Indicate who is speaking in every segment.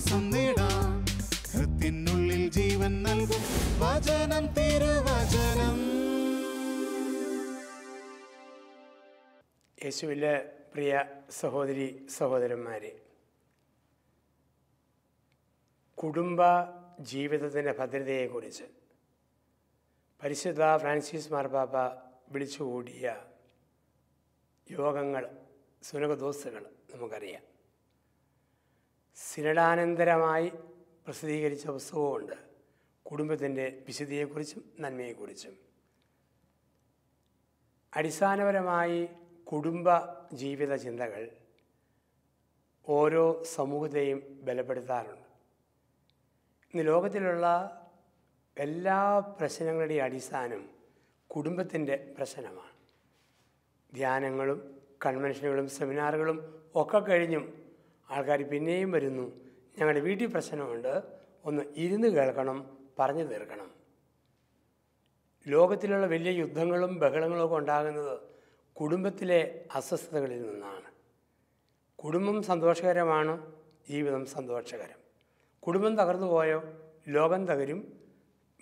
Speaker 1: വിശ്വാസം നേടാം ഹൃത്തിനുള്ളിൽ ജീവൻ നൽകും വചനം തിരുവചനം യേശുവിൻ്റെ പ്രിയ സഹോദരി സഹോദരന്മാരെ കുടുംബ ജീവിതത്തിൻ്റെ ഭദ്രതയെക്കുറിച്ച് പരിശുദ്ധ ഫ്രാൻസിസ് വിളിച്ചു വിളിച്ചുകൂടിയ യോഗങ്ങൾ സുനകദോസുകൾ നമുക്കറിയാം സിനഡാനന്തരമായി പ്രസിദ്ധീകരിച്ച പുസ്തകമുണ്ട് കുടുംബത്തിൻ്റെ വിശുദ്ധിയെക്കുറിച്ചും നന്മയെക്കുറിച്ചും അടിസ്ഥാനപരമായി കുടുംബ ജീവിത ചിന്തകൾ ഓരോ സമൂഹത്തെയും ബലപ്പെടുത്താറുണ്ട് ഇന്ന് ലോകത്തിലുള്ള എല്ലാ പ്രശ്നങ്ങളുടെയും അടിസ്ഥാനം കുടുംബത്തിൻ്റെ പ്രശ്നമാണ് ധ്യാനങ്ങളും കൺവെൻഷനുകളും സെമിനാറുകളും ഒക്കെ കഴിഞ്ഞും ആൾക്കാർ പിന്നെയും വരുന്നു ഞങ്ങളുടെ വീട്ടിൽ പ്രശ്നമുണ്ട് ഒന്ന് ഇരുന്ന് കേൾക്കണം പറഞ്ഞു തീർക്കണം ലോകത്തിലുള്ള വലിയ യുദ്ധങ്ങളും ബഹളങ്ങളും ഉണ്ടാകുന്നത് കുടുംബത്തിലെ അസ്വസ്ഥതകളിൽ നിന്നാണ് കുടുംബം സന്തോഷകരമാണ് ജീവിതം സന്തോഷകരം കുടുംബം തകർന്നു പോയോ ലോകം തകരും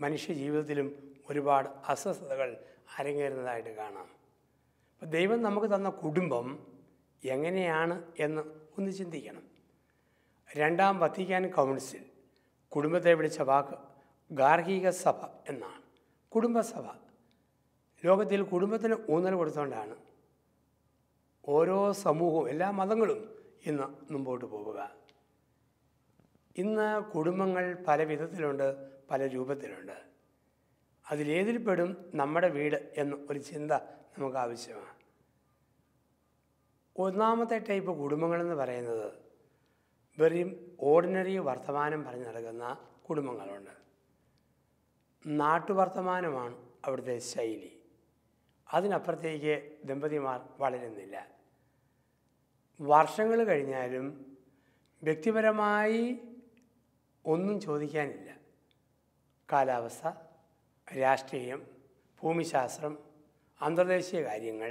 Speaker 1: മനുഷ്യ ജീവിതത്തിലും ഒരുപാട് അസ്വസ്ഥതകൾ അരങ്ങേറുന്നതായിട്ട് കാണാം അപ്പോൾ ദൈവം നമുക്ക് തന്ന കുടുംബം എങ്ങനെയാണ് എന്ന് ഒന്ന് ചിന്തിക്കണം രണ്ടാം വത്തിക്കാൻ കൗൺസിൽ കുടുംബത്തെ വിളിച്ച വാക്ക് ഗാർഹിക സഭ എന്നാണ് കുടുംബസഭ ലോകത്തിൽ കുടുംബത്തിന് ഊന്നൽ കൊടുത്തുകൊണ്ടാണ് ഓരോ സമൂഹവും എല്ലാ മതങ്ങളും ഇന്ന് മുമ്പോട്ട് പോവുക ഇന്ന് കുടുംബങ്ങൾ പല വിധത്തിലുണ്ട് പല രൂപത്തിലുണ്ട് അതിലേതിൽപ്പെടും നമ്മുടെ വീട് എന്ന ഒരു ചിന്ത നമുക്ക് ആവശ്യമാണ് ഒന്നാമത്തെ ടൈപ്പ് കുടുംബങ്ങളെന്ന് പറയുന്നത് വെറും ഓർഡിനറി വർത്തമാനം പറഞ്ഞു നടക്കുന്ന കുടുംബങ്ങളുണ്ട് നാട്ടുവർത്തമാനമാണ് അവിടുത്തെ ശൈലി അതിനപ്പുറത്തേക്ക് ദമ്പതിമാർ വളരുന്നില്ല വർഷങ്ങൾ കഴിഞ്ഞാലും വ്യക്തിപരമായി ഒന്നും ചോദിക്കാനില്ല കാലാവസ്ഥ രാഷ്ട്രീയം ഭൂമിശാസ്ത്രം അന്തർദേശീയ കാര്യങ്ങൾ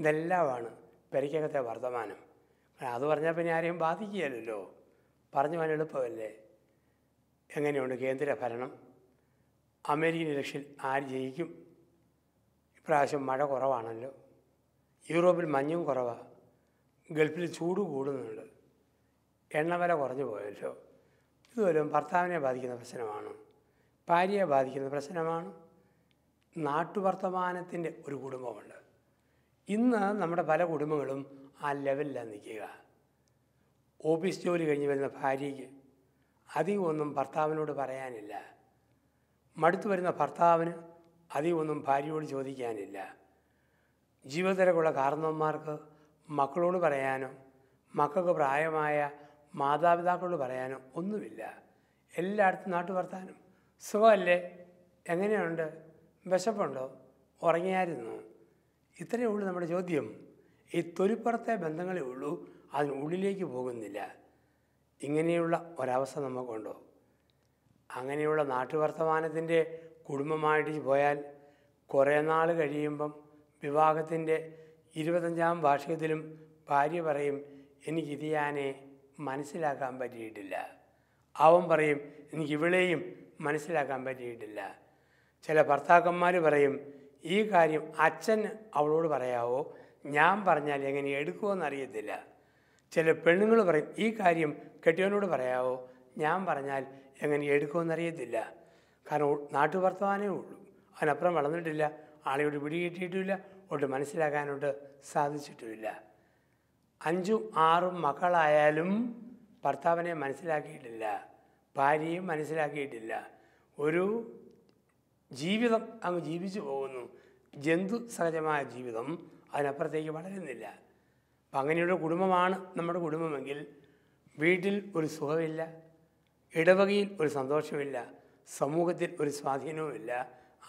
Speaker 1: ഇതെല്ലാമാണ് പെരയ്ക്കകത്തെ വർത്തമാനം അത് പറഞ്ഞാൽ പിന്നെ ആരെയും ബാധിക്കുകയല്ലോ പറഞ്ഞു പോകാൻ എളുപ്പമല്ലേ എങ്ങനെയുണ്ട് കേന്ദ്ര ഭരണം അമേരിക്കൻ ഇലക്ഷൻ ആര് ജയിക്കും ഇപ്രാവശ്യം മഴ കുറവാണല്ലോ യൂറോപ്പിൽ മഞ്ഞും കുറവാണ് ഗൾഫിൽ ചൂട് കൂടുന്നുണ്ട് എണ്ണവില കുറഞ്ഞു പോയല്ലോ ഇതുപോലും ഭർത്താവിനെ ബാധിക്കുന്ന പ്രശ്നമാണ് ഭാര്യയെ ബാധിക്കുന്ന പ്രശ്നമാണ് നാട്ടുവർത്തമാനത്തിൻ്റെ ഒരു കുടുംബമുണ്ട് ഇന്ന് നമ്മുടെ പല കുടുംബങ്ങളും ആ ലെവലിലാണ് നിൽക്കുക ഓഫീസ് ജോലി കഴിഞ്ഞ് വരുന്ന ഭാര്യയ്ക്ക് അധികമൊന്നും ഭർത്താവിനോട് പറയാനില്ല മടുത്തു വരുന്ന ഭർത്താവിന് അധികമൊന്നും ഭാര്യയോട് ചോദിക്കാനില്ല ജീവിതത്തിലേക്കുള്ള കാരണവന്മാർക്ക് മക്കളോട് പറയാനോ മക്കൾക്ക് പ്രായമായ മാതാപിതാക്കളോട് പറയാനോ ഒന്നുമില്ല എല്ലായിടത്തും നാട്ടു വർത്താനം സുഖമല്ലേ എങ്ങനെയുണ്ട് വിശപ്പുണ്ടോ ഉറങ്ങിയായിരുന്നു ഇത്രയേ ഉള്ളൂ നമ്മുടെ ചോദ്യം ഈ തൊലിപ്പുറത്തെ ബന്ധങ്ങളേ ഉള്ളൂ അതിനുള്ളിലേക്ക് പോകുന്നില്ല ഇങ്ങനെയുള്ള ഒരവസ്ഥ നമുക്കുണ്ടോ അങ്ങനെയുള്ള നാട്ടുവർത്തമാനത്തിൻ്റെ കുടുംബമായിട്ട് പോയാൽ കുറേ നാൾ കഴിയുമ്പം വിവാഹത്തിൻ്റെ ഇരുപത്തഞ്ചാം വാർഷികത്തിലും ഭാര്യ പറയും എനിക്ക് ഇതിയാനെ മനസ്സിലാക്കാൻ പറ്റിയിട്ടില്ല അവൻ പറയും എനിക്ക് എനിക്കിവിളെയും മനസ്സിലാക്കാൻ പറ്റിയിട്ടില്ല ചില ഭർത്താക്കന്മാർ പറയും ഈ കാര്യം അച്ഛൻ അവളോട് പറയാവോ ഞാൻ പറഞ്ഞാൽ എങ്ങനെ എടുക്കുമെന്ന് അറിയത്തില്ല ചില പെണ്ണുങ്ങൾ പറയും ഈ കാര്യം കെട്ടിയവനോട് പറയാവോ ഞാൻ പറഞ്ഞാൽ എങ്ങനെ എടുക്കുമെന്ന് അറിയത്തില്ല കാരണം നാട്ടുവർത്തമാനേ ഉള്ളൂ അതിനപ്പുറം വളർന്നിട്ടില്ല ആളെയോട് പിടികിട്ടിയിട്ടുമില്ല ഒട്ട് മനസ്സിലാക്കാനോട്ട് സാധിച്ചിട്ടുമില്ല അഞ്ചും ആറും മക്കളായാലും ഭർത്താവിനെ മനസ്സിലാക്കിയിട്ടില്ല ഭാര്യയും മനസ്സിലാക്കിയിട്ടില്ല ഒരു ജീവിതം അങ്ങ് ജീവിച്ചു പോകുന്നു ജന്തു സഹജമായ ജീവിതം അതിനപ്പുറത്തേക്ക് വളരുന്നില്ല അപ്പം അങ്ങനെയുള്ള കുടുംബമാണ് നമ്മുടെ കുടുംബമെങ്കിൽ വീട്ടിൽ ഒരു സുഖമില്ല ഇടവകയിൽ ഒരു സന്തോഷമില്ല സമൂഹത്തിൽ ഒരു സ്വാധീനവുമില്ല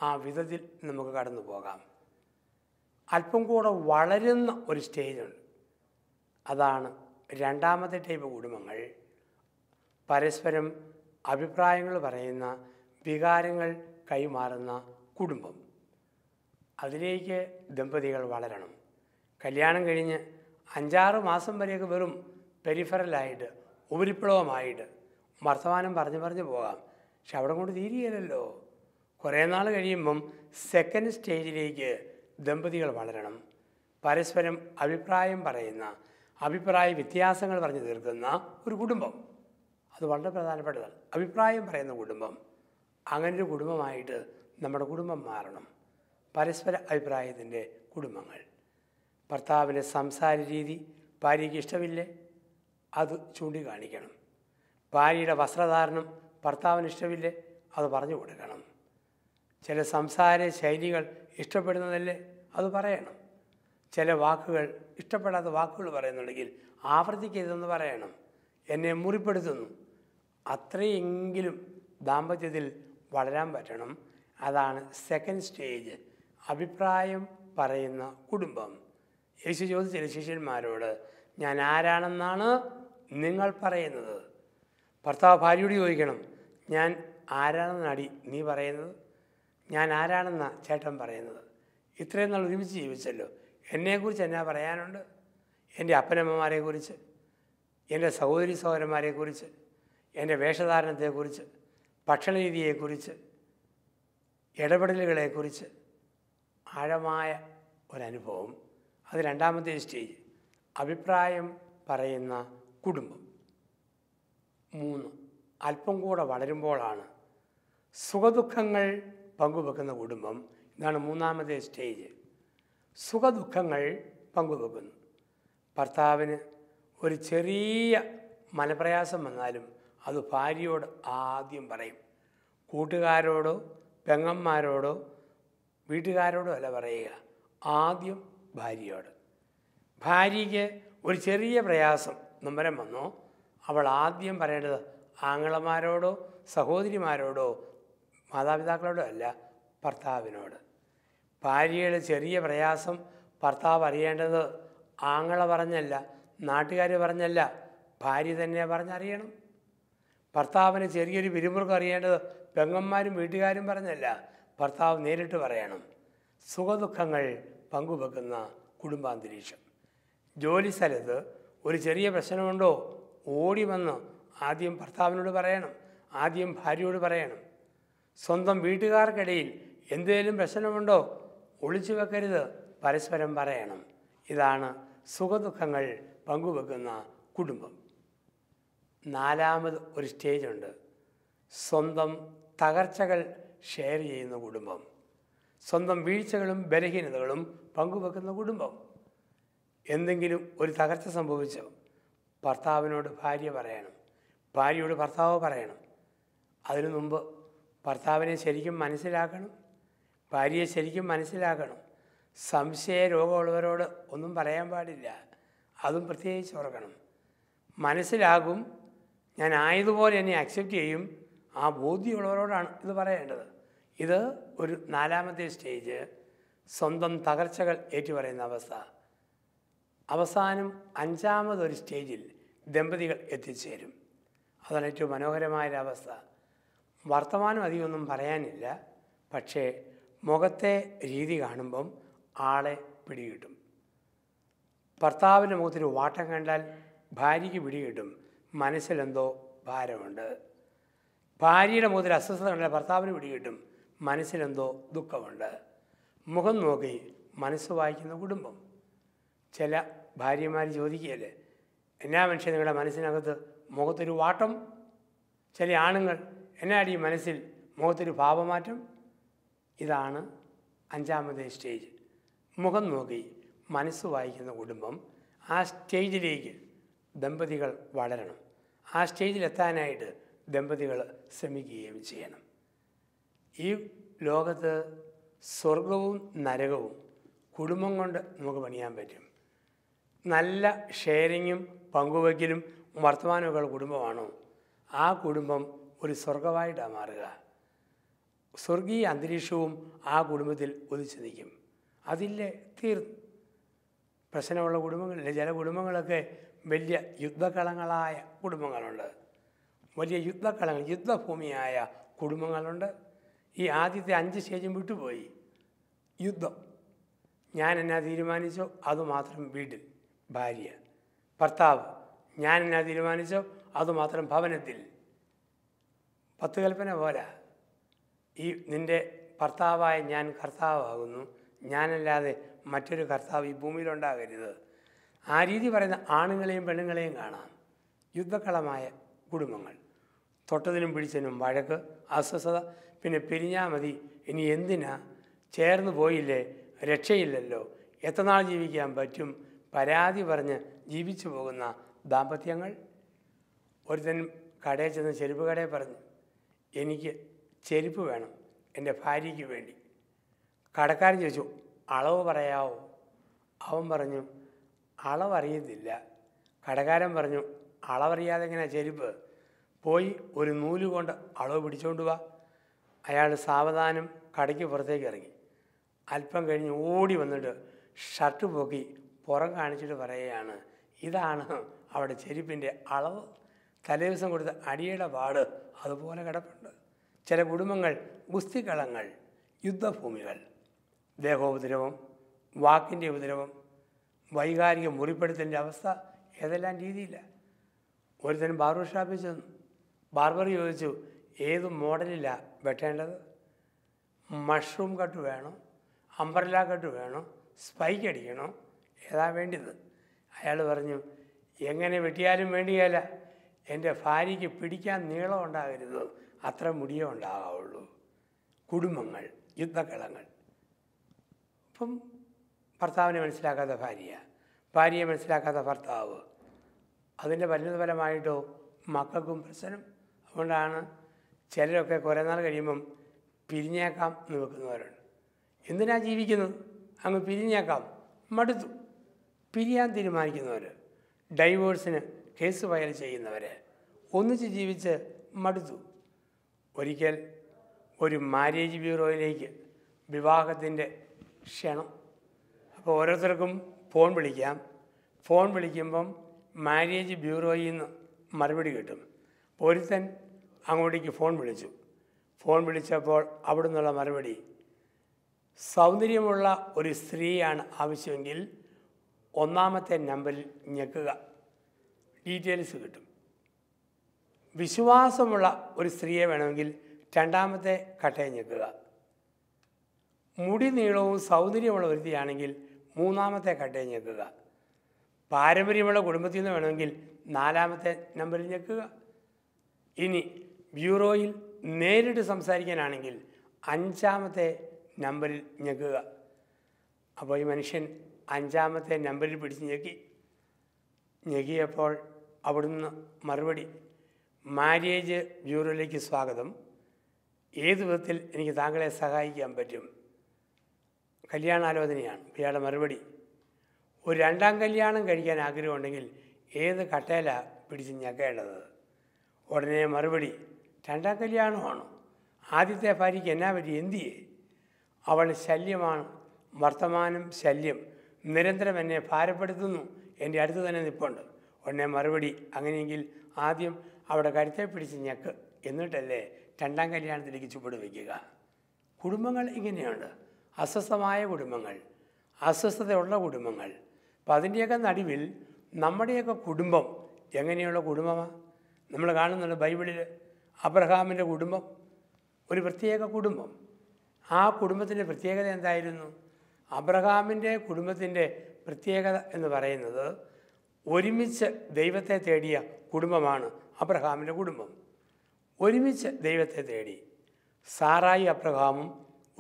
Speaker 1: ആ വിധത്തിൽ നമുക്ക് കടന്നു പോകാം അല്പം കൂടെ വളരുന്ന ഒരു സ്റ്റേജുണ്ട് അതാണ് രണ്ടാമത്തെ ടൈപ്പ് കുടുംബങ്ങൾ പരസ്പരം അഭിപ്രായങ്ങൾ പറയുന്ന വികാരങ്ങൾ കൈമാറുന്ന കുടുംബം അതിലേക്ക് ദമ്പതികൾ വളരണം കല്യാണം കഴിഞ്ഞ് അഞ്ചാറ് മാസം വരെയൊക്കെ വെറും പെരിഫറലായിട്ട് ഉപരിപ്ലവമായിട്ട് വർത്തമാനം പറഞ്ഞു പറഞ്ഞു പോകാം പക്ഷെ അവിടെ കൊണ്ട് തീരുകയില്ലല്ലോ കുറേ നാൾ കഴിയുമ്പം സെക്കൻഡ് സ്റ്റേജിലേക്ക് ദമ്പതികൾ വളരണം പരസ്പരം അഭിപ്രായം പറയുന്ന അഭിപ്രായ വ്യത്യാസങ്ങൾ പറഞ്ഞു തീർക്കുന്ന ഒരു കുടുംബം അത് വളരെ പ്രധാനപ്പെട്ടതാണ് അഭിപ്രായം പറയുന്ന കുടുംബം അങ്ങനൊരു കുടുംബമായിട്ട് നമ്മുടെ കുടുംബം മാറണം പരസ്പര അഭിപ്രായത്തിൻ്റെ കുടുംബങ്ങൾ ഭർത്താവിൻ്റെ സംസാര രീതി ഭാര്യയ്ക്ക് ഇഷ്ടമില്ലേ അത് ചൂണ്ടിക്കാണിക്കണം ഭാര്യയുടെ വസ്ത്രധാരണം ഭർത്താവിന് ഇഷ്ടമില്ലേ അത് പറഞ്ഞു കൊടുക്കണം ചില സംസാര ശൈലികൾ ഇഷ്ടപ്പെടുന്നതല്ലേ അത് പറയണം ചില വാക്കുകൾ ഇഷ്ടപ്പെടാത്ത വാക്കുകൾ പറയുന്നുണ്ടെങ്കിൽ ആവർത്തിക്കരുതെന്ന് പറയണം എന്നെ മുറിപ്പെടുത്തുന്നു അത്രയെങ്കിലും ദാമ്പത്യത്തിൽ വളരാൻ പറ്റണം അതാണ് സെക്കൻഡ് സ്റ്റേജ് അഭിപ്രായം പറയുന്ന കുടുംബം യേശു ചോദിച്ച ശിഷ്യന്മാരോട് ഞാൻ ആരാണെന്നാണ് നിങ്ങൾ പറയുന്നത് ഭർത്താവ് ഭാര്യയോട് ചോദിക്കണം ഞാൻ അടി നീ പറയുന്നത് ഞാൻ ആരാണെന്ന ചേട്ടൻ പറയുന്നത് ഇത്രയും നാൾ ഒരുമിച്ച് ജീവിച്ചല്ലോ എന്നെക്കുറിച്ച് എന്നാ പറയാനുണ്ട് എൻ്റെ അപ്പനമ്മമാരെക്കുറിച്ച് എൻ്റെ സഹോദരി സഹോദരന്മാരെക്കുറിച്ച് എൻ്റെ വേഷധാരണത്തെക്കുറിച്ച് ഭക്ഷണരീതിയെക്കുറിച്ച് ഇടപെടലുകളെക്കുറിച്ച് ആഴമായ ഒരനുഭവം അത് രണ്ടാമത്തെ സ്റ്റേജ് അഭിപ്രായം പറയുന്ന കുടുംബം മൂന്ന് അല്പം കൂടെ വളരുമ്പോഴാണ് സുഖദുഃഖങ്ങൾ പങ്കുവെക്കുന്ന കുടുംബം ഇതാണ് മൂന്നാമത്തെ സ്റ്റേജ് സുഖദുഃഖങ്ങൾ പങ്കുവെക്കുന്നു ഭർത്താവിന് ഒരു ചെറിയ മനപ്രയാസം വന്നാലും അത് ഭാര്യയോട് ആദ്യം പറയും കൂട്ടുകാരോടോ പെങ്ങന്മാരോടോ വീട്ടുകാരോടോ അല്ല പറയുക ആദ്യം ഭാര്യയോട് ഭാര്യയ്ക്ക് ഒരു ചെറിയ പ്രയാസം നമ്മരം വന്നോ അവൾ ആദ്യം പറയേണ്ടത് ആങ്ങളമാരോടോ സഹോദരിമാരോടോ മാതാപിതാക്കളോടോ അല്ല ഭർത്താവിനോട് ഭാര്യയുടെ ചെറിയ പ്രയാസം ഭർത്താവ് അറിയേണ്ടത് ആങ്ങള പറഞ്ഞല്ല നാട്ടുകാർ പറഞ്ഞല്ല ഭാര്യ തന്നെ പറഞ്ഞറിയണം ഭർത്താവിന് ചെറിയൊരു പിരിമുറുക്കം അറിയേണ്ടത് പെങ്ങന്മാരും വീട്ടുകാരും പറഞ്ഞല്ല ഭർത്താവ് നേരിട്ട് പറയണം സുഖദുഃഖങ്ങൾ പങ്കുവെക്കുന്ന കുടുംബാന്തരീക്ഷം ജോലി സ്ഥലത്ത് ഒരു ചെറിയ പ്രശ്നമുണ്ടോ ഓടി വന്ന് ആദ്യം ഭർത്താവിനോട് പറയണം ആദ്യം ഭാര്യയോട് പറയണം സ്വന്തം വീട്ടുകാർക്കിടയിൽ എന്തെങ്കിലും പ്രശ്നമുണ്ടോ ഒളിച്ചു വെക്കരുത് പരസ്പരം പറയണം ഇതാണ് സുഖദുഃഖങ്ങൾ പങ്കുവെക്കുന്ന കുടുംബം നാലാമത് ഒരു സ്റ്റേജുണ്ട് സ്വന്തം തകർച്ചകൾ ഷെയർ ചെയ്യുന്ന കുടുംബം സ്വന്തം വീഴ്ചകളും ബലഹീനതകളും പങ്കുവെക്കുന്ന കുടുംബം എന്തെങ്കിലും ഒരു തകർച്ച സംഭവിച്ചോ ഭർത്താവിനോട് ഭാര്യ പറയണം ഭാര്യയോട് ഭർത്താവ് പറയണം അതിനു മുമ്പ് ഭർത്താവിനെ ശരിക്കും മനസ്സിലാക്കണം ഭാര്യയെ ശരിക്കും മനസ്സിലാക്കണം സംശയ രോഗമുള്ളവരോട് ഒന്നും പറയാൻ പാടില്ല അതും പ്രത്യേകിച്ച് ഓർക്കണം മനസ്സിലാകും ഞാൻ ആയതുപോലെ എന്നെ അക്സെപ്റ്റ് ചെയ്യും ആ ബോധ്യമുള്ളവരോടാണ് ഇത് പറയേണ്ടത് ഇത് ഒരു നാലാമത്തെ സ്റ്റേജ് സ്വന്തം തകർച്ചകൾ ഏറ്റുപറയുന്ന അവസ്ഥ അവസാനം അഞ്ചാമതൊരു സ്റ്റേജിൽ ദമ്പതികൾ എത്തിച്ചേരും അതാണ് ഏറ്റവും മനോഹരമായ അവസ്ഥ വർത്തമാനം അധികമൊന്നും പറയാനില്ല പക്ഷേ മുഖത്തെ രീതി കാണുമ്പം ആളെ പിടികിട്ടും ഭർത്താവിൻ്റെ മുഖത്തൊരു വാട്ടം കണ്ടാൽ ഭാര്യയ്ക്ക് പിടികിട്ടും മനസ്സിലെന്തോ ഭാരമുണ്ട് ഭാര്യയുടെ മുതൽ അസ്വസ്ഥത കണ്ടാൽ ഭർത്താവിന് പിടികിട്ടും മനസ്സിലെന്തോ ദുഃഖമുണ്ട് മുഖം നോക്കി മനസ്സ് വായിക്കുന്ന കുടുംബം ചില ഭാര്യമാർ ചോദിക്കുകയല്ലേ എന്നാ മനുഷ്യൻ നിങ്ങളുടെ മനസ്സിനകത്ത് മുഖത്തൊരു വാട്ടം ചില ആണുങ്ങൾ എന്നാടി മനസ്സിൽ മുഖത്തൊരു ഭാവമാറ്റം ഇതാണ് അഞ്ചാമത്തെ സ്റ്റേജ് മുഖം നോക്കി മനസ്സ് വായിക്കുന്ന കുടുംബം ആ സ്റ്റേജിലേക്ക് ദമ്പതികൾ വളരണം ആ സ്റ്റേജിലെത്താനായിട്ട് ദമ്പതികൾ ശ്രമിക്കുകയും ചെയ്യണം ഈ ലോകത്ത് സ്വർഗവും നരകവും കുടുംബം കൊണ്ട് നമുക്ക് പണിയാൻ പറ്റും നല്ല ഷെയറിങ്ങും പങ്കുവയ്ക്കലും ഉള്ള കുടുംബമാണോ ആ കുടുംബം ഒരു സ്വർഗമായിട്ടാണ് മാറുക സ്വർഗീയ അന്തരീക്ഷവും ആ കുടുംബത്തിൽ ഒതിച്ചു നിൽക്കും അതില്ലേ തീർന്നു പ്രശ്നമുള്ള കുടുംബങ്ങളിൽ ചില കുടുംബങ്ങളൊക്കെ വലിയ യുദ്ധക്കളങ്ങളായ കുടുംബങ്ങളുണ്ട് വലിയ യുദ്ധക്കളങ്ങൾ യുദ്ധഭൂമിയായ കുടുംബങ്ങളുണ്ട് ഈ ആദ്യത്തെ അഞ്ച് സ്റ്റേജും വിട്ടുപോയി യുദ്ധം ഞാൻ എന്നാ തീരുമാനിച്ചോ അതുമാത്രം വീട് ഭാര്യ ഭർത്താവ് ഞാൻ എന്നാ തീരുമാനിച്ചോ അതുമാത്രം ഭവനത്തിൽ പത്ത് കൽപ്പന പോരാ ഈ നിൻ്റെ ഭർത്താവായ ഞാൻ കർത്താവാകുന്നു ഞാനല്ലാതെ മറ്റൊരു കർത്താവ് ഈ ഭൂമിയിലുണ്ടാകരുത് ആ രീതി പറയുന്ന ആണുങ്ങളെയും പെണ്ണുങ്ങളെയും കാണാം യുദ്ധക്കളമായ കുടുംബങ്ങൾ തൊട്ടതിനും പിടിച്ചതിനും വഴക്ക് അസ്വസ്ഥത പിന്നെ പിരിഞ്ഞാൽ മതി ഇനി എന്തിനാ ചേർന്ന് പോയില്ലേ രക്ഷയില്ലല്ലോ എത്രനാൾ ജീവിക്കാൻ പറ്റും പരാതി പറഞ്ഞ് ജീവിച്ചു പോകുന്ന ദാമ്പത്യങ്ങൾ ഒരുത്തൻ കടയിൽ ചെന്ന് ചെരുപ്പ് കടയിൽ പറഞ്ഞു എനിക്ക് ചെരുപ്പ് വേണം എൻ്റെ ഭാര്യയ്ക്ക് വേണ്ടി കടക്കാരൻ ചോദിച്ചു അളവ് പറയാവോ അവൻ പറഞ്ഞു അളവറിയത്തില്ല കടക്കാരൻ പറഞ്ഞു അളവറിയാതെ ഇങ്ങനെ ചെരുപ്പ് പോയി ഒരു നൂല് കൊണ്ട് അളവ് പിടിച്ചുകൊണ്ട് വാ അയാൾ സാവധാനം കടയ്ക്ക് പുറത്തേക്ക് ഇറങ്ങി അല്പം കഴിഞ്ഞ് ഓടി വന്നിട്ട് ഷർട്ട് പൊക്കി പുറം കാണിച്ചിട്ട് പറയുകയാണ് ഇതാണ് അവിടെ ചെരുപ്പിൻ്റെ അളവ് തലേദിവസം കൊടുത്ത അടിയുടെ പാട് അതുപോലെ കിടപ്പുണ്ട് ചില കുടുംബങ്ങൾ ഗുസ്തികളങ്ങൾ യുദ്ധഭൂമികൾ ദേഹോപദ്രവം വാക്കിൻ്റെ ഉപദ്രവം വൈകാരിക മുറിപ്പെടുത്തലിൻ്റെ അവസ്ഥ ഏതെല്ലാം രീതിയിലാണ് ഒരുത്തൻ ബാർബർ ഷാപ്പിൽ ചെന്നു ബാർബർ ചോദിച്ചു ഏത് മോഡലിലാണ് വെട്ടേണ്ടത് മഷ്റൂം കട്ട് വേണം അംബ്രല്ല കട്ട് വേണം സ്പൈക്ക് അടിക്കണം ഏതാ വേണ്ടത് അയാൾ പറഞ്ഞു എങ്ങനെ വെട്ടിയാലും വേണ്ടിയല്ല എൻ്റെ ഭാര്യയ്ക്ക് പിടിക്കാൻ നീളം ഉണ്ടാകരുത് അത്ര മുടിയേ ഉണ്ടാകാവുള്ളൂ കുടുംബങ്ങൾ യുദ്ധക്കളങ്ങൾ ഇപ്പം ഭർത്താവിനെ മനസ്സിലാക്കാത്ത ഭാര്യ ഭാര്യയെ മനസ്സിലാക്കാത്ത ഭർത്താവ് അതിൻ്റെ ഫലമായിട്ടോ മക്കൾക്കും പ്രശ്നം അതുകൊണ്ടാണ് ചിലരൊക്കെ കുറേ നാൾ കഴിയുമ്പം പിരിഞ്ഞേക്കാം എന്ന് വെക്കുന്നവരുണ്ട് എന്തിനാ ജീവിക്കുന്നത് അങ്ങ് പിരിഞ്ഞേക്കാം മടുത്തു പിരിയാൻ തീരുമാനിക്കുന്നവർ ഡൈവോഴ്സിന് കേസ് ഫയൽ ചെയ്യുന്നവർ ഒന്നിച്ച് ജീവിച്ച് മടുത്തു ഒരിക്കൽ ഒരു മാരേജ് ബ്യൂറോയിലേക്ക് വിവാഹത്തിൻ്റെ ക്ഷണം അപ്പോൾ ഓരോരുത്തർക്കും ഫോൺ വിളിക്കാം ഫോൺ വിളിക്കുമ്പം മാരേജ് ബ്യൂറോയിൽ നിന്ന് മറുപടി കിട്ടും ഒരുത്തൻ അങ്ങോട്ടേക്ക് ഫോൺ വിളിച്ചു ഫോൺ വിളിച്ചപ്പോൾ അവിടെ നിന്നുള്ള മറുപടി സൗന്ദര്യമുള്ള ഒരു സ്ത്രീയാണ് ആവശ്യമെങ്കിൽ ഒന്നാമത്തെ നമ്പറിൽ ഞെക്കുക ഡീറ്റെയിൽസ് കിട്ടും വിശ്വാസമുള്ള ഒരു സ്ത്രീയെ വേണമെങ്കിൽ രണ്ടാമത്തെ കട്ടയെ ഞെക്കുക മുടി നീളവും സൗന്ദര്യമുള്ള ഒരുത്തിയാണെങ്കിൽ മൂന്നാമത്തെ കട്ടയെ ഞെക്കുക പാരമ്പര്യമുള്ള കുടുംബത്തിൽ നിന്ന് വേണമെങ്കിൽ നാലാമത്തെ നമ്പറിൽ ഞെക്കുക ഇനി ബ്യൂറോയിൽ നേരിട്ട് സംസാരിക്കാനാണെങ്കിൽ അഞ്ചാമത്തെ നമ്പറിൽ ഞെക്കുക അപ്പോൾ ഈ മനുഷ്യൻ അഞ്ചാമത്തെ നമ്പറിൽ പിടിച്ച് ഞെക്കി ഞെക്കിയപ്പോൾ അവിടുന്ന് മറുപടി മാര്യേജ് ബ്യൂറോയിലേക്ക് സ്വാഗതം ഏത് വിധത്തിൽ എനിക്ക് താങ്കളെ സഹായിക്കാൻ പറ്റും കല്യാണാലോചനയാണ് ഇയാളുടെ മറുപടി ഒരു രണ്ടാം കല്യാണം കഴിക്കാൻ ആഗ്രഹമുണ്ടെങ്കിൽ ഏത് കട്ടേല പിടിച്ച് ഞക്കേണ്ടത് ഉടനെ മറുപടി രണ്ടാം കല്യാണമാണ് ആദ്യത്തെ ഭാര്യയ്ക്ക് എന്നാ പറ്റി എന്തിയെ അവൾ ശല്യമാണ് വർത്തമാനം ശല്യം നിരന്തരം എന്നെ ഭാരപ്പെടുത്തുന്നു എൻ്റെ അടുത്ത് തന്നെ നിൽപ്പുണ്ട് ഉടനെ മറുപടി അങ്ങനെയെങ്കിൽ ആദ്യം അവിടെ കരുത്തെ പിടിച്ച് ഞെക്ക് എന്നിട്ടല്ലേ രണ്ടാം കല്യാണത്തിലേക്ക് ചുവട് വയ്ക്കുക കുടുംബങ്ങൾ ഇങ്ങനെയുണ്ട് അസ്വസ്ഥമായ കുടുംബങ്ങൾ അസ്വസ്ഥതയുള്ള കുടുംബങ്ങൾ അപ്പോൾ അതിൻ്റെയൊക്കെ നടുവിൽ നമ്മുടെയൊക്കെ കുടുംബം എങ്ങനെയുള്ള കുടുംബമാണ് നമ്മൾ കാണുന്നുണ്ട് ബൈബിളിൽ അബ്രഹാമിൻ്റെ കുടുംബം ഒരു പ്രത്യേക കുടുംബം ആ കുടുംബത്തിൻ്റെ പ്രത്യേകത എന്തായിരുന്നു അബ്രഹാമിൻ്റെ കുടുംബത്തിൻ്റെ പ്രത്യേകത എന്ന് പറയുന്നത് ഒരുമിച്ച് ദൈവത്തെ തേടിയ കുടുംബമാണ് അബ്രഹാമിൻ്റെ കുടുംബം ഒരുമിച്ച് ദൈവത്തെ തേടി സാറായി അബ്രഹാമും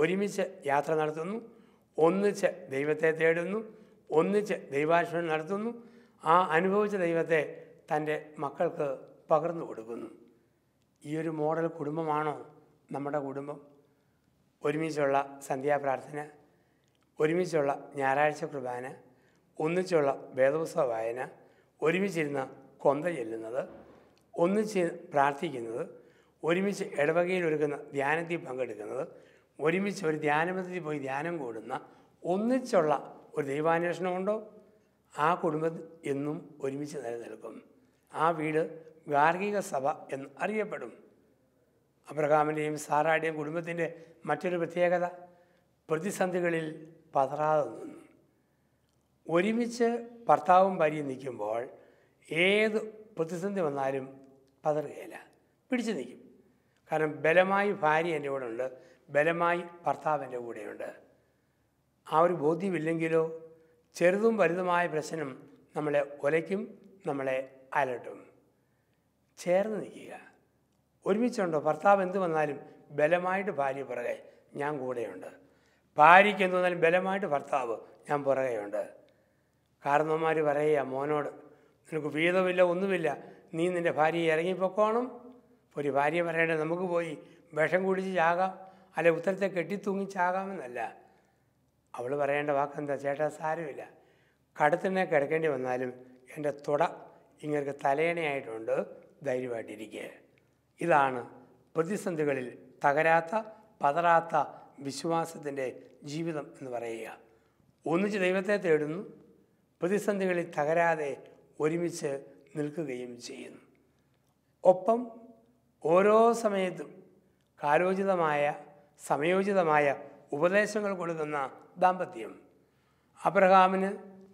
Speaker 1: ഒരുമിച്ച് യാത്ര നടത്തുന്നു ഒന്നിച്ച് ദൈവത്തെ തേടുന്നു ഒന്നിച്ച് ദൈവാശ്വനം നടത്തുന്നു ആ അനുഭവിച്ച ദൈവത്തെ തൻ്റെ മക്കൾക്ക് പകർന്നു കൊടുക്കുന്നു ഈ ഒരു മോഡൽ കുടുംബമാണോ നമ്മുടെ കുടുംബം ഒരുമിച്ചുള്ള സന്ധ്യാപ്രാർത്ഥന ഒരുമിച്ചുള്ള ഞായറാഴ്ച കുർബാന ഒന്നിച്ചുള്ള വേദപുസ്തക വായന ഒരുമിച്ചിരുന്ന് കൊന്ത ചെല്ലുന്നത് ഒന്നിച്ച് പ്രാർത്ഥിക്കുന്നത് ഒരുമിച്ച് ഇടവകയിൽ ഒരുക്കുന്ന ധ്യാനത്തിൽ പങ്കെടുക്കുന്നത് ഒരുമിച്ച് ഒരു ധ്യാനപദ്ധതി പോയി ധ്യാനം കൂടുന്ന ഒന്നിച്ചുള്ള ഒരു ദൈവാന്വേഷണമുണ്ടോ ആ കുടുംബം എന്നും ഒരുമിച്ച് നിലനിൽക്കും ആ വീട് ഗാർഹിക സഭ എന്ന് അറിയപ്പെടും അബ്രഹാമിൻ്റെയും സാറായുടെയും കുടുംബത്തിൻ്റെ മറ്റൊരു പ്രത്യേകത പ്രതിസന്ധികളിൽ പതറാതെ നിന്നു ഒരുമിച്ച് ഭർത്താവും ഭാര്യയും നിൽക്കുമ്പോൾ ഏത് പ്രതിസന്ധി വന്നാലും പതറുകയില്ല പിടിച്ചു നിൽക്കും കാരണം ബലമായി ഭാര്യ എൻ്റെ കൂടെ ഉണ്ട് ബലമായി ഭർത്താവിൻ്റെ കൂടെയുണ്ട് ആ ഒരു ബോധ്യമില്ലെങ്കിലോ ചെറുതും വലുതുമായ പ്രശ്നം നമ്മളെ ഒലയ്ക്കും നമ്മളെ അലട്ടും ചേർന്ന് നിൽക്കുക ഒരുമിച്ചുണ്ടോ ഭർത്താവ് എന്ത് വന്നാലും ബലമായിട്ട് ഭാര്യ പുറകെ ഞാൻ കൂടെയുണ്ട് ഭാര്യയ്ക്ക് എന്ത് വന്നാലും ബലമായിട്ട് ഭർത്താവ് ഞാൻ പുറകെയുണ്ട് കാരണവന്മാർ പറയുക മോനോട് നിനക്ക് വീതമില്ല ഒന്നുമില്ല നീ നിൻ്റെ ഭാര്യയെ ഇറങ്ങിപ്പോക്കോണം ഒരു ഭാര്യ പറയേണ്ടത് നമുക്ക് പോയി വിഷം കുടിച്ച് ചാകാം അല്ലെ ഉത്തരത്തെ കെട്ടിത്തൂങ്ങി ചാകാമെന്നല്ല അവൾ പറയേണ്ട വാക്കെന്താ ചേട്ടാ സാരമില്ല കടത്തിനെ കിടക്കേണ്ടി വന്നാലും എൻ്റെ തുട ഇങ്ങനെ തലേണയായിട്ടുണ്ട് ധൈര്യമായിട്ടിരിക്കുക ഇതാണ് പ്രതിസന്ധികളിൽ തകരാത്ത പതറാത്ത വിശ്വാസത്തിൻ്റെ ജീവിതം എന്ന് പറയുക ഒന്നിച്ച് ദൈവത്തെ തേടുന്നു പ്രതിസന്ധികളിൽ തകരാതെ ഒരുമിച്ച് നിൽക്കുകയും ചെയ്യുന്നു ഒപ്പം ഓരോ സമയത്തും കാലോചിതമായ സമയോചിതമായ ഉപദേശങ്ങൾ കൊടുക്കുന്ന ദാമ്പത്യം അബ്രഹാമിന്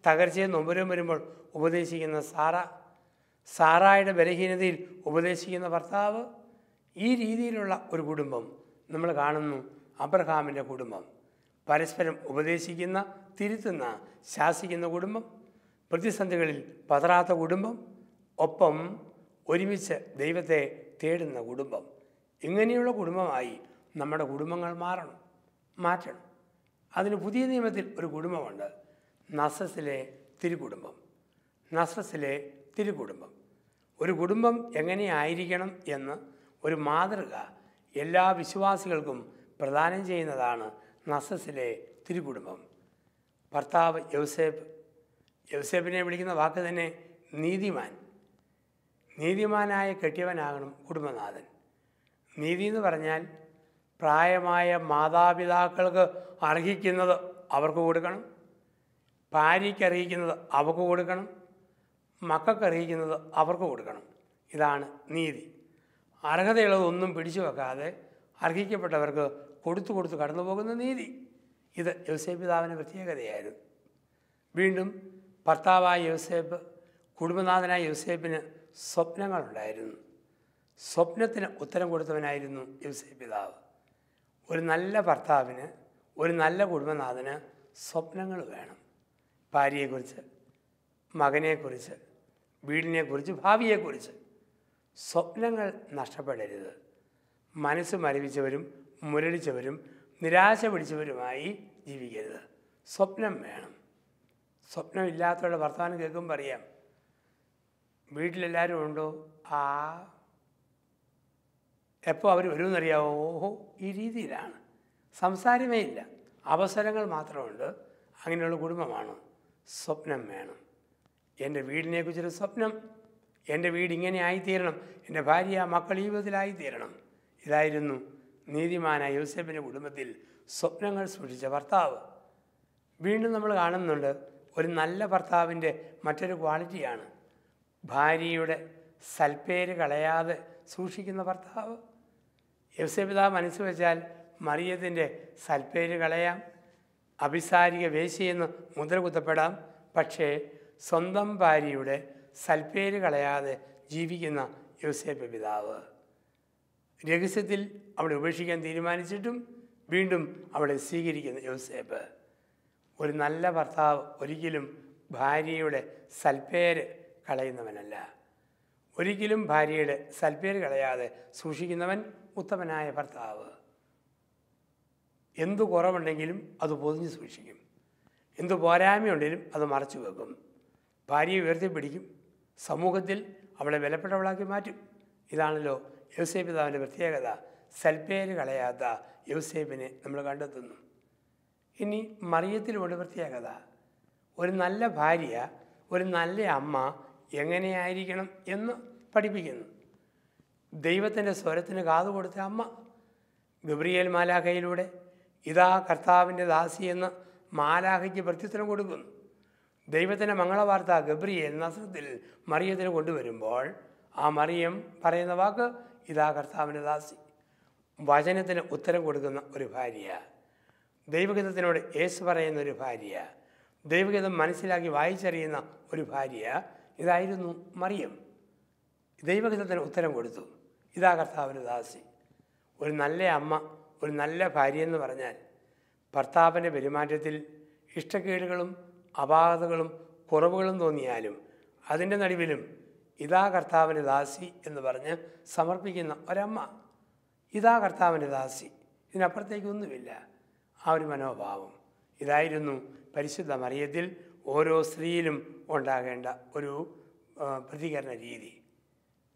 Speaker 1: തകർച്ചയെ നൊമ്പരം വരുമ്പോൾ ഉപദേശിക്കുന്ന സാറ സാറായുടെ ബലഹീനതയിൽ ഉപദേശിക്കുന്ന ഭർത്താവ് ഈ രീതിയിലുള്ള ഒരു കുടുംബം നമ്മൾ കാണുന്നു അബ്രഹാമിൻ്റെ കുടുംബം പരസ്പരം ഉപദേശിക്കുന്ന തിരുത്തുന്ന ശാസിക്കുന്ന കുടുംബം പ്രതിസന്ധികളിൽ പതറാത്ത കുടുംബം ഒപ്പം ഒരുമിച്ച് ദൈവത്തെ തേടുന്ന കുടുംബം ഇങ്ങനെയുള്ള കുടുംബമായി നമ്മുടെ കുടുംബങ്ങൾ മാറണം മാറ്റണം അതിന് പുതിയ നിയമത്തിൽ ഒരു കുടുംബമുണ്ട് നസസിലെ തിരുകുടുംബം നസസിലെ തിരുകുടുംബം ഒരു കുടുംബം എങ്ങനെയായിരിക്കണം എന്ന് ഒരു മാതൃക എല്ലാ വിശ്വാസികൾക്കും പ്രദാനം ചെയ്യുന്നതാണ് നസസിലെ തിരുകുടുംബം ഭർത്താവ് യൗസേപ്പ് യൗസേപ്പിനെ വിളിക്കുന്ന വാക്ക് തന്നെ നീതിമാൻ നീതിമാനായ കെട്ടിയവനാകണം കുടുംബനാഥൻ നീതി എന്ന് പറഞ്ഞാൽ പ്രായമായ മാതാപിതാക്കൾക്ക് അർഹിക്കുന്നത് അവർക്ക് കൊടുക്കണം ഭാര്യയ്ക്ക് അറിയിക്കുന്നത് അവർക്ക് കൊടുക്കണം മക്കൾക്ക് അറിയിക്കുന്നത് അവർക്ക് കൊടുക്കണം ഇതാണ് നീതി അർഹതയുള്ളതൊന്നും പിടിച്ചു വെക്കാതെ അർഹിക്കപ്പെട്ടവർക്ക് കൊടുത്തു കൊടുത്ത് കടന്നു പോകുന്ന നീതി ഇത് യോസേഫ് പിതാവിൻ്റെ പ്രത്യേകതയായിരുന്നു വീണ്ടും ഭർത്താവായ യോസേഫ് കുടുംബനാഥനായ യോസേഫിന് സ്വപ്നങ്ങളുണ്ടായിരുന്നു സ്വപ്നത്തിന് ഉത്തരം കൊടുത്തവനായിരുന്നു യോസേഫ് പിതാവ് ഒരു നല്ല ഭർത്താവിന് ഒരു നല്ല കുടുംബനാഥന് സ്വപ്നങ്ങൾ വേണം ഭാര്യയെക്കുറിച്ച് മകനെക്കുറിച്ച് വീടിനെക്കുറിച്ച് ഭാവിയെക്കുറിച്ച് സ്വപ്നങ്ങൾ നഷ്ടപ്പെടരുത് മനസ്സ് മരവിച്ചവരും മുരടിച്ചവരും നിരാശ പിടിച്ചവരുമായി ജീവിക്കരുത് സ്വപ്നം വേണം സ്വപ്നമില്ലാത്തവരുടെ വർത്തമാനം കേൾക്കുമ്പോൾ അറിയാം വീട്ടിലെല്ലാവരും ഉണ്ടോ ആ എപ്പോൾ അവർ വരുമെന്നറിയാവോ ഓഹോ ഈ രീതിയിലാണ് സംസാരമേ ഇല്ല അവസരങ്ങൾ മാത്രമുണ്ട് അങ്ങനെയുള്ള കുടുംബമാണ് സ്വപ്നം വേണം എൻ്റെ വീടിനെക്കുറിച്ചൊരു സ്വപ്നം എൻ്റെ വീട് ഇങ്ങനെ ആയിത്തീരണം എൻ്റെ ഭാര്യ മക്കൾ ജീവിതത്തിലായിത്തീരണം ഇതായിരുന്നു നീതിമാനായ യൂസഫിൻ്റെ കുടുംബത്തിൽ സ്വപ്നങ്ങൾ സൂക്ഷിച്ച ഭർത്താവ് വീണ്ടും നമ്മൾ കാണുന്നുണ്ട് ഒരു നല്ല ഭർത്താവിൻ്റെ മറ്റൊരു ക്വാളിറ്റിയാണ് ഭാര്യയുടെ സൽപ്പേര് കളയാതെ സൂക്ഷിക്കുന്ന ഭർത്താവ് എഫ് പിതാവ് മനസ്സ് വെച്ചാൽ മറിയത്തിൻ്റെ സൽപ്പേര് കളയാം അഭിസാരിക വേശിയെന്ന് മുദ്ര കുത്തപ്പെടാം പക്ഷേ സ്വന്തം ഭാര്യയുടെ സൽപ്പേര് കളയാതെ ജീവിക്കുന്ന യോസേപ്പ് പിതാവ് രഹസ്യത്തിൽ അവളെ ഉപേക്ഷിക്കാൻ തീരുമാനിച്ചിട്ടും വീണ്ടും അവളെ സ്വീകരിക്കുന്ന യോസേപ്പ് ഒരു നല്ല ഭർത്താവ് ഒരിക്കലും ഭാര്യയുടെ സൽപ്പേര് കളയുന്നവനല്ല ഒരിക്കലും ഭാര്യയുടെ സൽപ്പേര് കളയാതെ സൂക്ഷിക്കുന്നവൻ ഉത്തമനായ ഭർത്താവ് എന്തു കുറവുണ്ടെങ്കിലും അത് പൊതിഞ്ഞ് സൂക്ഷിക്കും എന്തു പോരായ്മയുണ്ടെങ്കിലും അത് മറച്ചു വെക്കും ഭാര്യയെ ഉയർത്തിപ്പിടിക്കും പിടിക്കും സമൂഹത്തിൽ അവളെ വിലപ്പെട്ടവളാക്കി മാറ്റും ഇതാണല്ലോ യൗസേ പിതാവിൻ്റെ പ്രത്യേകത സൽപ്പേര് കളയാത്ത യൗസേബിനെ നമ്മൾ കണ്ടെത്തുന്നു ഇനി മറിയത്തിലുമുണ്ട് പ്രത്യേകത ഒരു നല്ല ഭാര്യ ഒരു നല്ല അമ്മ എങ്ങനെയായിരിക്കണം എന്ന് പഠിപ്പിക്കുന്നു ദൈവത്തിൻ്റെ സ്വരത്തിന് കാതു കൊടുത്ത അമ്മ ഗബ്രിയേൽ മാലാഖയിലൂടെ ഇതാ കർത്താവിൻ്റെ ദാസി എന്ന് മാലാഖയ്ക്ക് പ്രത്യുത്തരം കൊടുക്കുന്നു ദൈവത്തിൻ്റെ മംഗളവാർത്ത ഗബ്രിയേൽ നസ്രത്തിൽ മറിയത്തിന് കൊണ്ടുവരുമ്പോൾ ആ മറിയം പറയുന്ന വാക്ക് ഇതാ കർത്താവിൻ്റെ ദാസി വചനത്തിന് ഉത്തരം കൊടുക്കുന്ന ഒരു ഭാര്യ ദൈവഗീതത്തിനോട് യേശു പറയുന്ന ഒരു ഭാര്യ ദൈവഗീതം മനസ്സിലാക്കി വായിച്ചറിയുന്ന ഒരു ഭാര്യ ഇതായിരുന്നു മറിയം ദൈവഗീതത്തിന് ഉത്തരം കൊടുത്തു ഇതാ കർത്താവിന് ദാസി ഒരു നല്ല അമ്മ ഒരു നല്ല ഭാര്യ എന്ന് പറഞ്ഞാൽ ഭർത്താവിൻ്റെ പെരുമാറ്റത്തിൽ ഇഷ്ടക്കേടുകളും അപാകതകളും കുറവുകളും തോന്നിയാലും അതിൻ്റെ നടുവിലും ഇതാ കർത്താവിൻ്റെ ദാസി എന്ന് പറഞ്ഞ് സമർപ്പിക്കുന്ന ഒരമ്മ ഇതാ കർത്താവിൻ്റെ ദാസി ഇതിനപ്പുറത്തേക്കൊന്നുമില്ല ആ ഒരു മനോഭാവം ഇതായിരുന്നു പരിശുദ്ധ മറിയത്തിൽ ഓരോ സ്ത്രീയിലും ഉണ്ടാകേണ്ട ഒരു പ്രതികരണ രീതി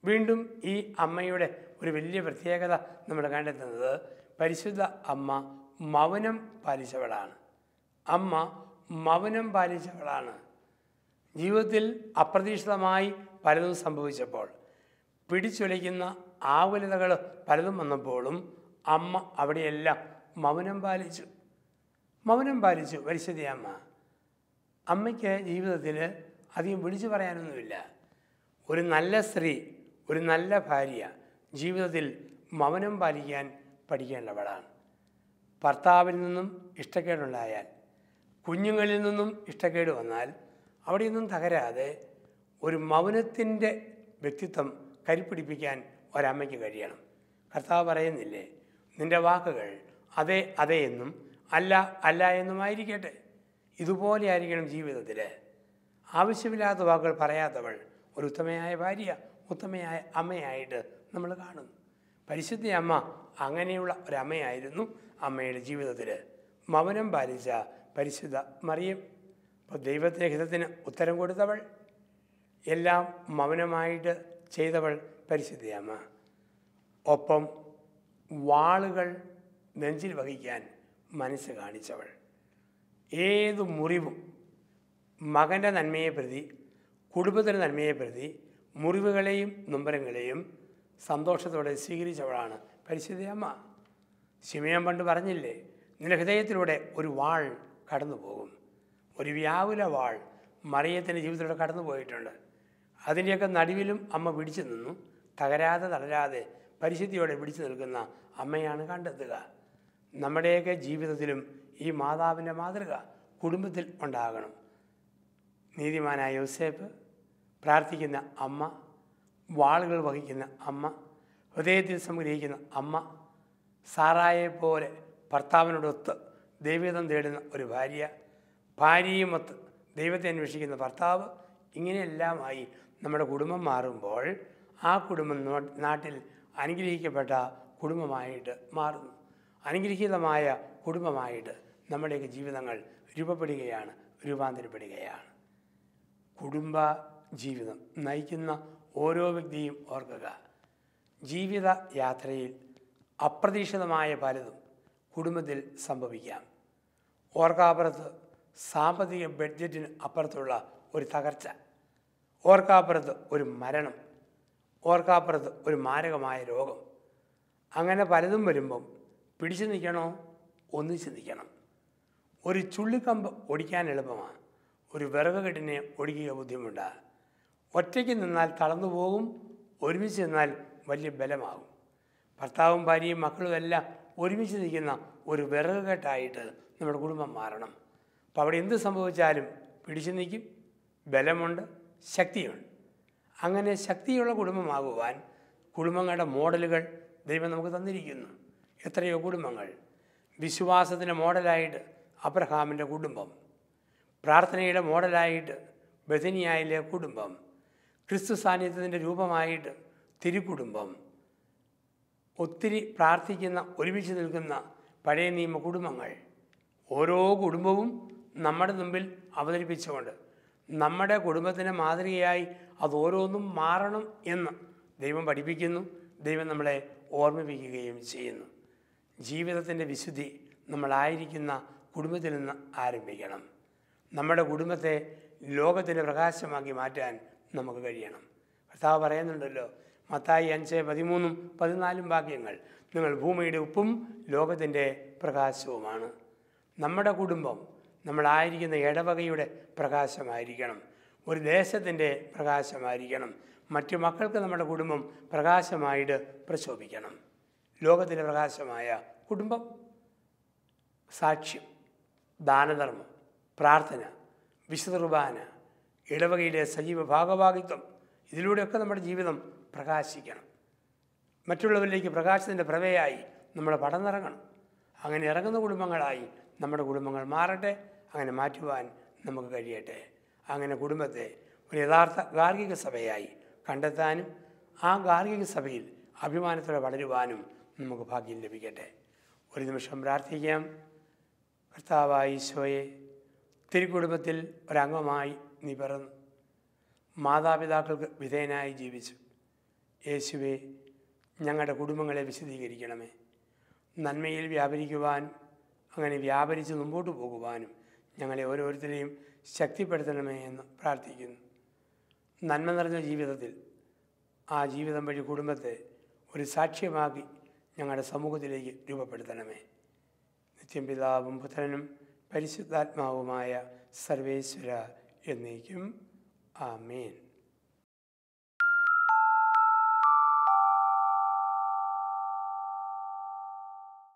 Speaker 1: വീണ്ടും ഈ അമ്മയുടെ ഒരു വലിയ പ്രത്യേകത നമ്മൾ കണ്ടെത്തുന്നത് പരിശുദ്ധ അമ്മ മൗനം പാലിച്ചവളാണ് അമ്മ മൗനം പാലിച്ചവളാണ് ജീവിതത്തിൽ അപ്രതീക്ഷിതമായി പലതും സംഭവിച്ചപ്പോൾ പിടിച്ചൊലിക്കുന്ന ആകുലതകൾ പലതും വന്നപ്പോഴും അമ്മ അവിടെയെല്ലാം മൗനം പാലിച്ചു മൗനം പാലിച്ചു പരിശുദ്ധി അമ്മ അമ്മയ്ക്ക് ജീവിതത്തിൽ അധികം വിളിച്ചു പറയാനൊന്നുമില്ല ഒരു നല്ല സ്ത്രീ ഒരു നല്ല ഭാര്യ ജീവിതത്തിൽ മൗനം പാലിക്കാൻ പഠിക്കേണ്ടവളാണ് ഭർത്താവിൽ നിന്നും ഇഷ്ടക്കേടുണ്ടായാൽ കുഞ്ഞുങ്ങളിൽ നിന്നും ഇഷ്ടക്കേട് വന്നാൽ അവിടെയൊന്നും തകരാതെ ഒരു മൗനത്തിൻ്റെ വ്യക്തിത്വം കരിപ്പിടിപ്പിക്കാൻ ഒരമ്മയ്ക്ക് കഴിയണം കർത്താവ് പറയുന്നില്ലേ നിൻ്റെ വാക്കുകൾ അതെ അതെ എന്നും അല്ല അല്ല എന്നുമായിരിക്കട്ടെ ഇതുപോലെ ആയിരിക്കണം ജീവിതത്തിൽ ആവശ്യമില്ലാത്ത വാക്കുകൾ പറയാത്തവൾ ഒരു ഉത്തമയായ ഭാര്യ ഉത്തമയായ അമ്മയായിട്ട് നമ്മൾ കാണുന്നു പരിശുദ്ധ അമ്മ അങ്ങനെയുള്ള ഒരമ്മയായിരുന്നു അമ്മയുടെ ജീവിതത്തിൽ മൗനം പാലിച്ച പരിശുദ്ധ മറിയം ഇപ്പോൾ ദൈവത്തിൻ്റെ ഹിതത്തിന് ഉത്തരം കൊടുത്തവൾ എല്ലാം മൗനമായിട്ട് ചെയ്തവൾ അമ്മ ഒപ്പം വാളുകൾ നെഞ്ചിൽ വഹിക്കാൻ മനസ്സ് കാണിച്ചവൾ ഏത് മുറിവും മകൻ്റെ നന്മയെ പ്രതി കുടുംബത്തിൻ്റെ നന്മയെ പ്രതി മുറിവുകളെയും നൊമ്പരങ്ങളെയും സന്തോഷത്തോടെ സ്വീകരിച്ചവളാണ് പരിശുദ്ധയമ്മ ശിമയൻ പണ്ട് പറഞ്ഞില്ലേ നിന്റെ ഹൃദയത്തിലൂടെ ഒരു വാൾ കടന്നു പോകും ഒരു വ്യാകുല വാൾ മറിയത്തിൻ്റെ ജീവിതത്തിലൂടെ കടന്നു പോയിട്ടുണ്ട് അതിൻ്റെയൊക്കെ നടുവിലും അമ്മ പിടിച്ചു നിന്നു തകരാതെ തളരാതെ പരിശുദ്ധിയോടെ പിടിച്ചു നിൽക്കുന്ന അമ്മയാണ് കണ്ടെത്തുക നമ്മുടെയൊക്കെ ജീവിതത്തിലും ഈ മാതാവിൻ്റെ മാതൃക കുടുംബത്തിൽ ഉണ്ടാകണം നീതിമാനായ യോസേപ്പ് പ്രാർത്ഥിക്കുന്ന അമ്മ വാളുകൾ വഹിക്കുന്ന അമ്മ ഹൃദയത്തിൽ സംഗ്രഹിക്കുന്ന അമ്മ സാറായെ പോലെ ഭർത്താവിനോടൊത്ത് ദൈവീതം തേടുന്ന ഒരു ഭാര്യ ഭാര്യയുമൊത്ത് ദൈവത്തെ അന്വേഷിക്കുന്ന ഭർത്താവ് ഇങ്ങനെയെല്ലാമായി നമ്മുടെ കുടുംബം മാറുമ്പോൾ ആ കുടുംബം നാട്ടിൽ അനുഗ്രഹിക്കപ്പെട്ട കുടുംബമായിട്ട് മാറുന്നു അനുഗ്രഹീതമായ കുടുംബമായിട്ട് നമ്മുടെയൊക്കെ ജീവിതങ്ങൾ രൂപപ്പെടുകയാണ് രൂപാന്തരപ്പെടുകയാണ് കുടുംബ ജീവിതം നയിക്കുന്ന ഓരോ വ്യക്തിയും ഓർക്കുക ജീവിത യാത്രയിൽ അപ്രതീക്ഷിതമായ പലതും കുടുംബത്തിൽ സംഭവിക്കാം ഓർക്കാപ്പുറത്ത് സാമ്പത്തിക ബഡ്ജറ്റിന് അപ്പുറത്തുള്ള ഒരു തകർച്ച ഓർക്കാപ്പുറത്ത് ഒരു മരണം ഓർക്കാപ്പുറത്ത് ഒരു മാരകമായ രോഗം അങ്ങനെ പലതും വരുമ്പം പിടിച്ചു നിൽക്കണോ ഒന്ന് ചിന്തിക്കണം ഒരു ചുള്ളിക്കമ്പ് ഒടിക്കാൻ എളുപ്പമാണ് ഒരു വിറക് കെട്ടിനെ ഒടിക്കുക ബുദ്ധിമുട്ടാണ് ഒറ്റയ്ക്ക് നിന്നാൽ തളർന്നു പോകും ഒരുമിച്ച് നിന്നാൽ വലിയ ബലമാകും ഭർത്താവും ഭാര്യയും മക്കളും എല്ലാം ഒരുമിച്ച് നിൽക്കുന്ന ഒരു വിറകുകെട്ടായിട്ട് നമ്മുടെ കുടുംബം മാറണം അപ്പോൾ അവിടെ എന്ത് സംഭവിച്ചാലും പിടിച്ചു നിൽക്കും ബലമുണ്ട് ശക്തിയുണ്ട് അങ്ങനെ ശക്തിയുള്ള കുടുംബമാകുവാൻ കുടുംബങ്ങളുടെ മോഡലുകൾ ദൈവം നമുക്ക് തന്നിരിക്കുന്നു എത്രയോ കുടുംബങ്ങൾ വിശ്വാസത്തിൻ്റെ മോഡലായിട്ട് അബ്രഹാമിൻ്റെ കുടുംബം പ്രാർത്ഥനയുടെ മോഡലായിട്ട് ബഥനിയായിലെ കുടുംബം ക്രിസ്തു സാന്നിധ്യത്തിൻ്റെ രൂപമായിട്ട് തിരുക്കുടുംബം ഒത്തിരി പ്രാർത്ഥിക്കുന്ന ഒരുമിച്ച് നിൽക്കുന്ന പഴയ നിയമ കുടുംബങ്ങൾ ഓരോ കുടുംബവും നമ്മുടെ മുമ്പിൽ അവതരിപ്പിച്ചുകൊണ്ട് നമ്മുടെ കുടുംബത്തിൻ്റെ മാതൃകയായി അത് ഓരോന്നും മാറണം എന്ന് ദൈവം പഠിപ്പിക്കുന്നു ദൈവം നമ്മളെ ഓർമ്മിപ്പിക്കുകയും ചെയ്യുന്നു ജീവിതത്തിൻ്റെ വിശുദ്ധി നമ്മളായിരിക്കുന്ന കുടുംബത്തിൽ നിന്ന് ആരംഭിക്കണം നമ്മുടെ കുടുംബത്തെ ലോകത്തിൻ്റെ പ്രകാശമാക്കി മാറ്റാൻ നമുക്ക് കഴിയണം കർത്താവ് പറയുന്നുണ്ടല്ലോ മത്തായി അഞ്ച് പതിമൂന്നും പതിനാലും വാക്യങ്ങൾ നിങ്ങൾ ഭൂമിയുടെ ഉപ്പും ലോകത്തിൻ്റെ പ്രകാശവുമാണ് നമ്മുടെ കുടുംബം നമ്മളായിരിക്കുന്ന ഇടവകയുടെ പ്രകാശമായിരിക്കണം ഒരു ദേശത്തിൻ്റെ പ്രകാശമായിരിക്കണം മറ്റു മക്കൾക്ക് നമ്മുടെ കുടുംബം പ്രകാശമായിട്ട് പ്രശോഭിക്കണം ലോകത്തിലെ പ്രകാശമായ കുടുംബം സാക്ഷ്യം ദാനധർമ്മം പ്രാർത്ഥന വിശുദ്ധ കുർബാന ഇടവകയിലെ സജീവ ഭാഗഭാഗിത്വം ഇതിലൂടെയൊക്കെ നമ്മുടെ ജീവിതം പ്രകാശിക്കണം മറ്റുള്ളവരിലേക്ക് പ്രകാശത്തിൻ്റെ പ്രവയായി നമ്മൾ പടന്നിറങ്ങണം അങ്ങനെ ഇറങ്ങുന്ന കുടുംബങ്ങളായി നമ്മുടെ കുടുംബങ്ങൾ മാറട്ടെ അങ്ങനെ മാറ്റുവാൻ നമുക്ക് കഴിയട്ടെ അങ്ങനെ കുടുംബത്തെ ഒരു യഥാർത്ഥ ഗാർഹിക സഭയായി കണ്ടെത്താനും ആ ഗാർഹിക സഭയിൽ അഭിമാനത്തോടെ വളരുവാനും നമുക്ക് ഭാഗ്യം ലഭിക്കട്ടെ ഒരു നിമിഷം പ്രാർത്ഥിക്കാം കർത്താവായി ഈശോയെ തിരുക്കുടുംബത്തിൽ ഒരംഗമായി നീ പിറന്നു മാതാപിതാക്കൾക്ക് വിധേയനായി ജീവിച്ചു യേശുവെ ഞങ്ങളുടെ കുടുംബങ്ങളെ വിശദീകരിക്കണമേ നന്മയിൽ വ്യാപരിക്കുവാൻ അങ്ങനെ വ്യാപരിച്ച് മുമ്പോട്ട് പോകുവാനും ഞങ്ങളെ ഓരോരുത്തരെയും ശക്തിപ്പെടുത്തണമേ എന്ന് പ്രാർത്ഥിക്കുന്നു നന്മ നിറഞ്ഞ ജീവിതത്തിൽ ആ ജീവിതം വഴി കുടുംബത്തെ ഒരു സാക്ഷ്യമാക്കി ഞങ്ങളുടെ സമൂഹത്തിലേക്ക് രൂപപ്പെടുത്തണമേ നിത്യം പിതാവും പുത്രനും പരിശുദ്ധാത്മാവുമായ സർവേശ്വര എന്നേക്കും ആമേൻ